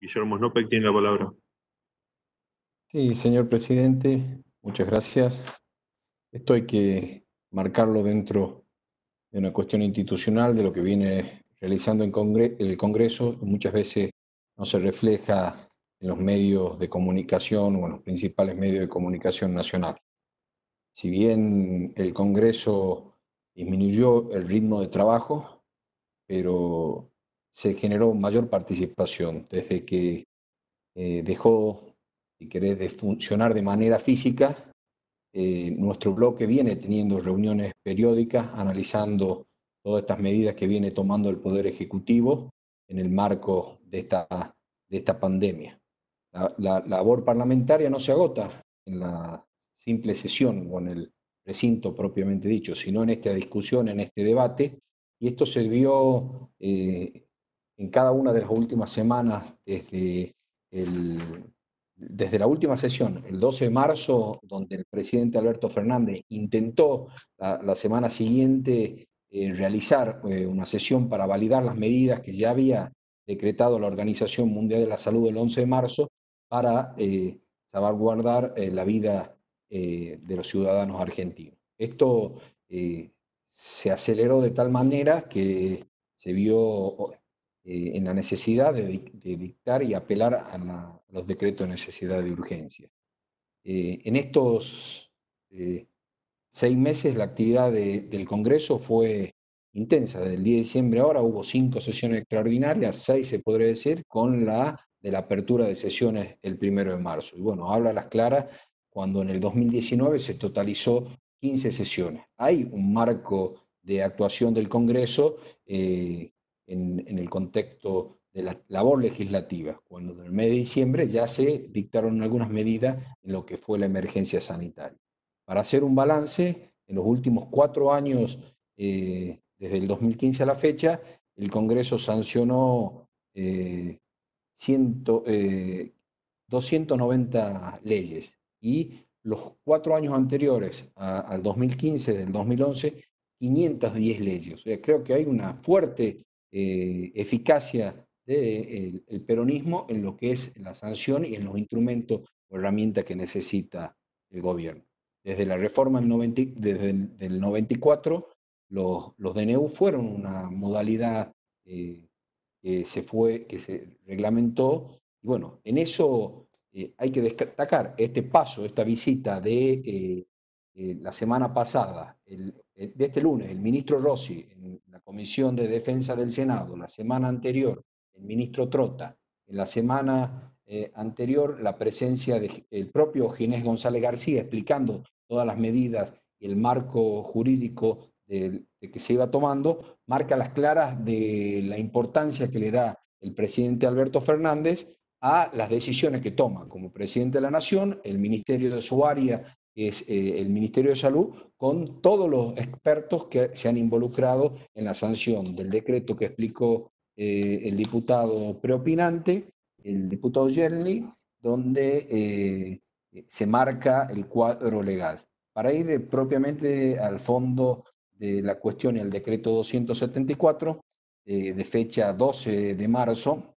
Guillermo Snopek tiene la palabra. Sí, señor presidente, muchas gracias. Esto hay que marcarlo dentro de una cuestión institucional de lo que viene realizando en el Congreso. Muchas veces no se refleja en los medios de comunicación o en los principales medios de comunicación nacional. Si bien el Congreso disminuyó el ritmo de trabajo, pero se generó mayor participación desde que eh, dejó, si querés, de funcionar de manera física. Eh, nuestro bloque viene teniendo reuniones periódicas analizando todas estas medidas que viene tomando el Poder Ejecutivo en el marco de esta, de esta pandemia. La, labor parlamentaria no se agota en la simple sesión o en el recinto propiamente dicho, sino en esta discusión, en este debate, y esto se vio eh, en cada una de las últimas semanas desde, la última sesión, el 12 de marzo, donde el presidente Alberto Fernández intentó la, semana siguiente eh, realizar eh, una sesión para validar las medidas que ya había decretado la Organización Mundial de la Salud el 11 de marzo para eh, salvaguardar la vida de los ciudadanos argentinos. Esto se aceleró de tal manera que se vio eh, en la necesidad de, dictar y apelar a, los decretos de necesidad de urgencia. Eh, en estos eh, seis meses la actividad del Congreso fue intensa. Desde el 10 de diciembre ahora hubo cinco sesiones extraordinarias, seis se podría decir, con la de la apertura de sesiones el primero de marzo. Y bueno, habla las claras cuando en el 2019 se totalizó 15 sesiones. Hay un marco de actuación del Congreso eh, en, el contexto de la labor legislativa, cuando en el mes de diciembre ya se dictaron algunas medidas en lo que fue la emergencia sanitaria. Para hacer un balance, en los últimos cuatro años, eh, desde el 2015 a la fecha, el Congreso sancionó 290 eh, eh, leyes y los cuatro años anteriores al 2015, del 2011, 510 leyes. O sea, creo que hay una fuerte eh, eficacia del de, el peronismo en lo que es la sanción y en los instrumentos o herramientas que necesita el gobierno. Desde la reforma del 90, desde 94, los, los, DNU fueron una modalidad eh, que se fue, que se reglamentó. Y bueno, en eso eh, hay que destacar este paso, esta visita de eh, la semana pasada, de este lunes, el ministro Rossi en la Comisión de Defensa del Senado, la semana anterior, el ministro Trota, en la semana eh, anterior, la presencia del propio Ginés González García explicando todas las medidas y el marco jurídico que se iba tomando, marca las claras de la importancia que le da el presidente Alberto Fernández a las decisiones que toma como presidente de la Nación, el Ministerio de su área es eh, el Ministerio de Salud, con todos los expertos que se han involucrado en la sanción del decreto que explicó eh, el diputado preopinante, el diputado Yerli, donde eh, se marca el cuadro legal. Para ir propiamente al fondo de la cuestión y al decreto 274, de fecha 12 de marzo,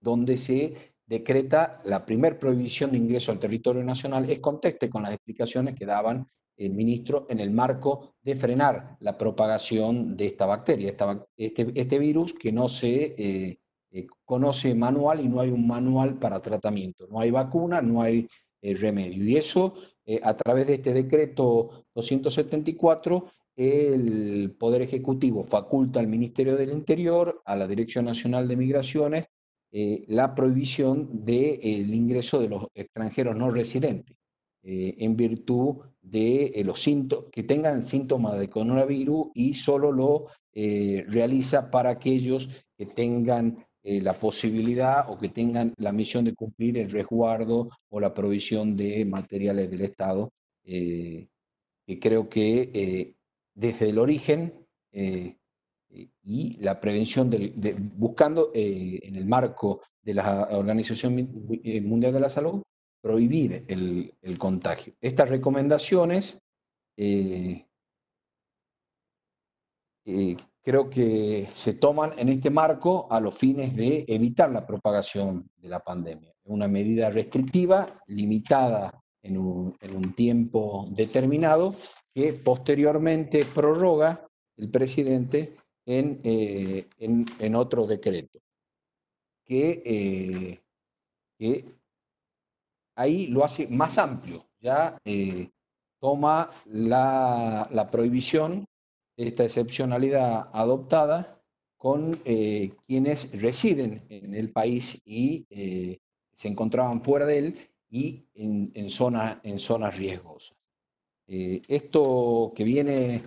donde se decreta la primer prohibición de ingreso al territorio nacional es conteste con las explicaciones que daban el ministro en el marco de frenar la propagación de esta bacteria, esta, este, este, virus que no se eh, eh, conoce manual y no hay un manual para tratamiento, no hay vacuna, no hay eh, remedio. Y eso, a través de este decreto 274, el Poder Ejecutivo faculta al Ministerio del Interior, a la Dirección Nacional de Migraciones, eh, la prohibición del ingreso de los extranjeros no residentes eh, en virtud de eh, los síntomas que tengan síntomas de coronavirus y solo lo realiza para aquellos que tengan la posibilidad o que tengan la misión de cumplir el resguardo o la provisión de materiales del Estado, que creo que desde el origen eh, y la prevención, del, buscando eh, en el marco de la Organización eh, Mundial de la Salud, prohibir el, el contagio. Estas recomendaciones creo que se toman en este marco a los fines de evitar la propagación de la pandemia. Una medida restrictiva, limitada en un, en un tiempo determinado, que posteriormente prorroga el presidente eh, en, otro decreto. Eh, que, ahí lo hace más amplio, ya eh, toma la, prohibición de esta excepcionalidad adoptada con quienes residen en el país y se encontraban fuera de él y en, en, en zonas riesgosas. esto que viene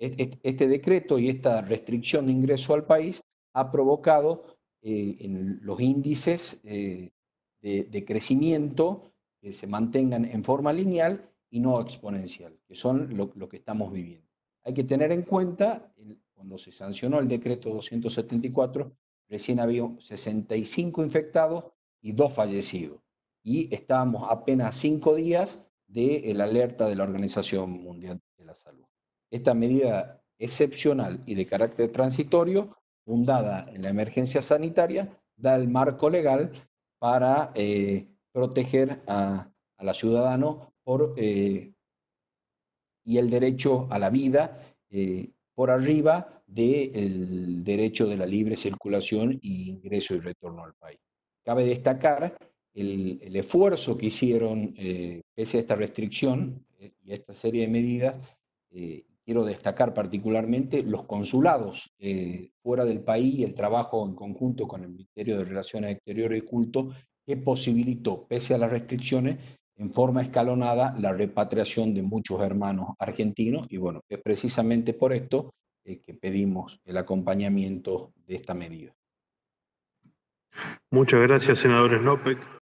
este decreto y esta restricción de ingreso al país ha provocado eh, los índices eh, de, crecimiento que se mantengan en forma lineal y no exponencial, que son lo, que estamos viviendo. Hay que tener en cuenta, cuando se sancionó el decreto 274, recién había 65 infectados y dos fallecidos. Y estábamos apenas cinco días de la alerta de la Organización Mundial de la Salud. Esta medida excepcional y de carácter transitorio, fundada en la emergencia sanitaria, da el marco legal para eh, proteger a, a los por, eh, y el derecho a la vida eh, por arriba del derecho de la libre circulación e ingreso y retorno al país. Cabe destacar el, esfuerzo que hicieron, pese a esta restricción y a esta serie de medidas, quiero destacar particularmente los consulados eh, fuera del país y el trabajo en conjunto con el Ministerio de Relaciones Exteriores y Culto que posibilitó, pese a las restricciones, en forma escalonada la repatriación de muchos hermanos argentinos y bueno, es precisamente por esto eh, que pedimos el acompañamiento de esta medida. Muchas gracias, senadores López.